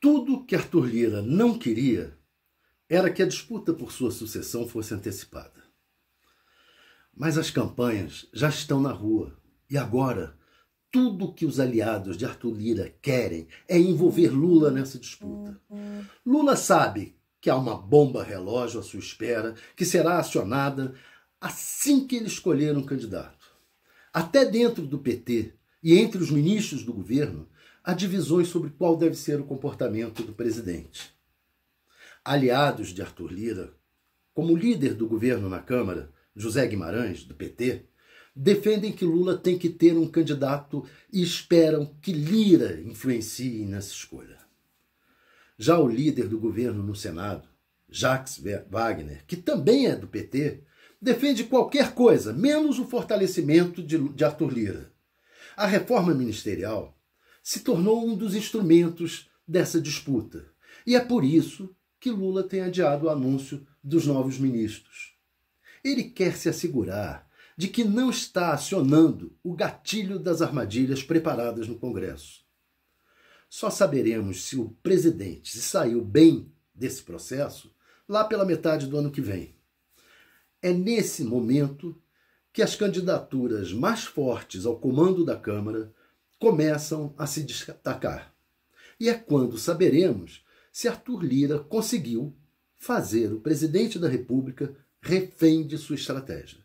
Tudo que Arthur Lira não queria era que a disputa por sua sucessão fosse antecipada. Mas as campanhas já estão na rua e agora tudo que os aliados de Arthur Lira querem é envolver Lula nessa disputa. Lula sabe que há uma bomba relógio à sua espera que será acionada assim que ele escolher um candidato. Até dentro do PT e entre os ministros do governo, há divisões sobre qual deve ser o comportamento do presidente. Aliados de Arthur Lira, como líder do governo na Câmara, José Guimarães, do PT, defendem que Lula tem que ter um candidato e esperam que Lira influencie nessa escolha. Já o líder do governo no Senado, Jacques Wagner, que também é do PT, defende qualquer coisa, menos o fortalecimento de, de Arthur Lira. A reforma ministerial se tornou um dos instrumentos dessa disputa. E é por isso que Lula tem adiado o anúncio dos novos ministros. Ele quer se assegurar de que não está acionando o gatilho das armadilhas preparadas no Congresso. Só saberemos se o presidente se saiu bem desse processo lá pela metade do ano que vem. É nesse momento que as candidaturas mais fortes ao comando da Câmara começam a se destacar. E é quando saberemos se Arthur Lira conseguiu fazer o presidente da República refém de sua estratégia.